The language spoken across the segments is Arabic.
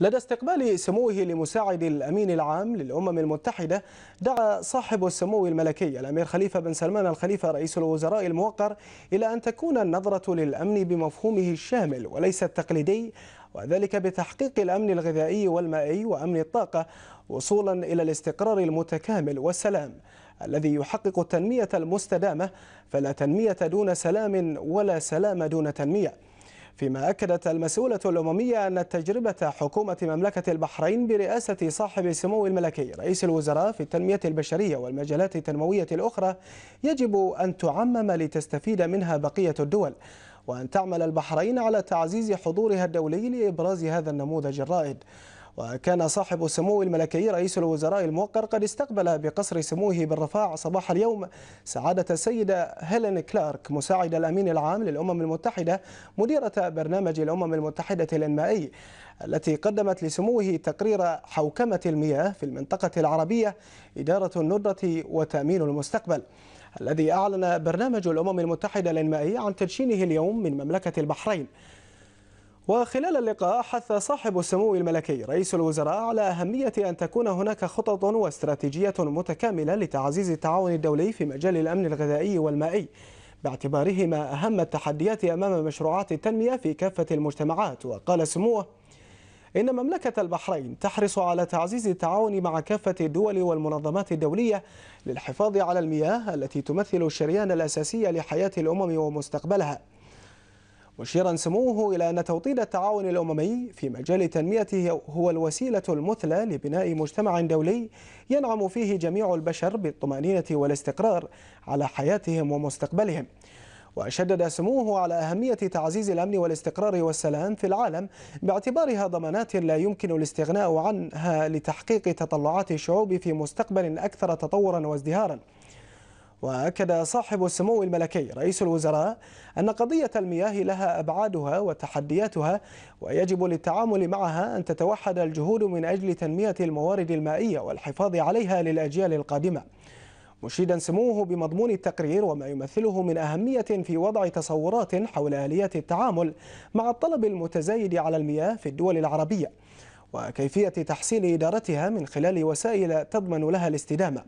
لدى استقبال سموه لمساعد الأمين العام للأمم المتحدة دعا صاحب السمو الملكي الأمير خليفة بن سلمان الخليفة رئيس الوزراء الموقر إلى أن تكون النظرة للأمن بمفهومه الشامل وليس التقليدي وذلك بتحقيق الأمن الغذائي والمائي وأمن الطاقة وصولا إلى الاستقرار المتكامل والسلام الذي يحقق التنمية المستدامة فلا تنمية دون سلام ولا سلام دون تنمية فيما أكدت المسؤولة الأممية أن تجربة حكومة مملكة البحرين برئاسة صاحب سمو الملكي رئيس الوزراء في التنمية البشرية والمجالات التنموية الأخرى يجب أن تعمم لتستفيد منها بقية الدول وأن تعمل البحرين على تعزيز حضورها الدولي لإبراز هذا النموذج الرائد وكان صاحب سمو الملكي رئيس الوزراء الموقر قد استقبل بقصر سموه بالرفاع صباح اليوم سعادة السيدة هيلين كلارك مساعدة الأمين العام للأمم المتحدة مديرة برنامج الأمم المتحدة الإنمائي التي قدمت لسموه تقرير حوكمة المياه في المنطقة العربية إدارة الندرة وتأمين المستقبل الذي أعلن برنامج الأمم المتحدة الإنمائي عن تدشينه اليوم من مملكة البحرين وخلال اللقاء حث صاحب السمو الملكي رئيس الوزراء على أهمية أن تكون هناك خطط واستراتيجية متكاملة لتعزيز التعاون الدولي في مجال الأمن الغذائي والمائي باعتبارهما أهم التحديات أمام مشروعات التنمية في كافة المجتمعات وقال سموه إن مملكة البحرين تحرص على تعزيز التعاون مع كافة الدول والمنظمات الدولية للحفاظ على المياه التي تمثل الشريان الأساسي لحياة الأمم ومستقبلها مشيرا سموه إلى أن توطيد التعاون الأممي في مجال تنميته هو الوسيلة المثلى لبناء مجتمع دولي ينعم فيه جميع البشر بالطمأنينة والاستقرار على حياتهم ومستقبلهم وشدد سموه على أهمية تعزيز الأمن والاستقرار والسلام في العالم باعتبارها ضمانات لا يمكن الاستغناء عنها لتحقيق تطلعات الشعوب في مستقبل أكثر تطورا وازدهارا وأكد صاحب السمو الملكي رئيس الوزراء أن قضية المياه لها أبعادها وتحدياتها ويجب للتعامل معها أن تتوحد الجهود من أجل تنمية الموارد المائية والحفاظ عليها للأجيال القادمة مشيدا سموه بمضمون التقرير وما يمثله من أهمية في وضع تصورات حول آليات التعامل مع الطلب المتزايد على المياه في الدول العربية وكيفية تحسين إدارتها من خلال وسائل تضمن لها الاستدامة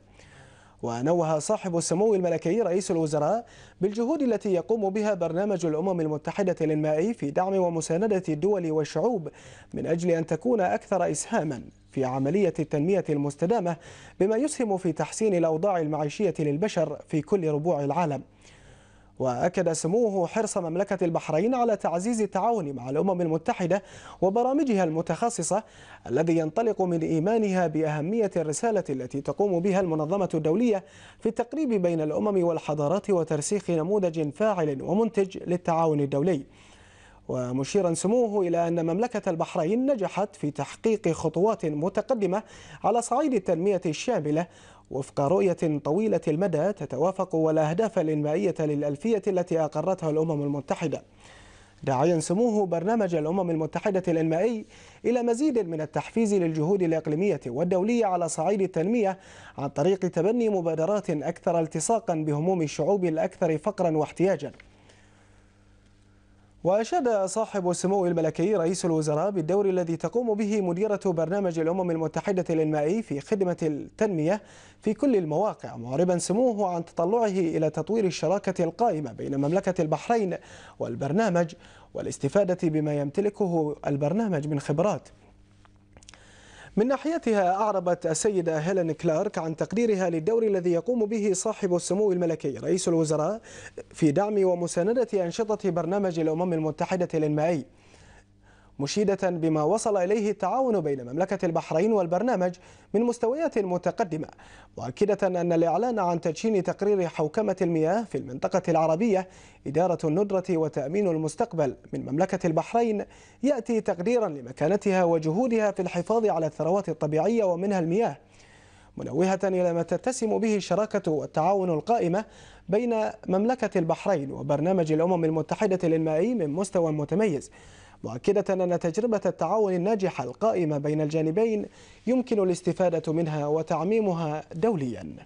ونوه صاحب السمو الملكي رئيس الوزراء بالجهود التي يقوم بها برنامج الأمم المتحدة للماء في دعم ومساندة الدول والشعوب من أجل أن تكون أكثر إسهاما في عملية التنمية المستدامة بما يسهم في تحسين الأوضاع المعيشية للبشر في كل ربوع العالم وأكد سموه حرص مملكة البحرين على تعزيز التعاون مع الأمم المتحدة وبرامجها المتخصصة الذي ينطلق من إيمانها بأهمية الرسالة التي تقوم بها المنظمة الدولية في التقريب بين الأمم والحضارات وترسيخ نموذج فاعل ومنتج للتعاون الدولي ومشيرا سموه إلى أن مملكة البحرين نجحت في تحقيق خطوات متقدمة على صعيد التنمية الشاملة وفق رؤية طويلة المدى تتوافق والأهداف الإنمائية للألفية التي أقرتها الأمم المتحدة داعيا سموه برنامج الأمم المتحدة الإنمائي إلى مزيد من التحفيز للجهود الإقليمية والدولية على صعيد التنمية عن طريق تبني مبادرات أكثر التصاقا بهموم الشعوب الأكثر فقرا واحتياجا وأشاد صاحب السمو الملكي رئيس الوزراء بالدور الذي تقوم به مديرة برنامج الأمم المتحدة للماء في خدمة التنمية في كل المواقع معربا سموه عن تطلعه إلى تطوير الشراكة القائمة بين مملكة البحرين والبرنامج والاستفادة بما يمتلكه البرنامج من خبرات من ناحيتها أعربت السيدة هيلين كلارك عن تقديرها للدور الذي يقوم به صاحب السمو الملكي رئيس الوزراء في دعم ومساندة أنشطة برنامج الأمم المتحدة للمائي مشيدة بما وصل إليه التعاون بين مملكة البحرين والبرنامج من مستويات متقدمة مؤكدة أن الإعلان عن تدشين تقرير حوكمة المياه في المنطقة العربية إدارة الندرة وتأمين المستقبل من مملكة البحرين يأتي تقديرا لمكانتها وجهودها في الحفاظ على الثروات الطبيعية ومنها المياه منوهة إلى ما تتسم به الشراكة والتعاون القائمة بين مملكة البحرين وبرنامج الأمم المتحدة للمائي من مستوى متميز مؤكدة أن تجربة التعاون الناجحة القائمة بين الجانبين يمكن الاستفادة منها وتعميمها دولياً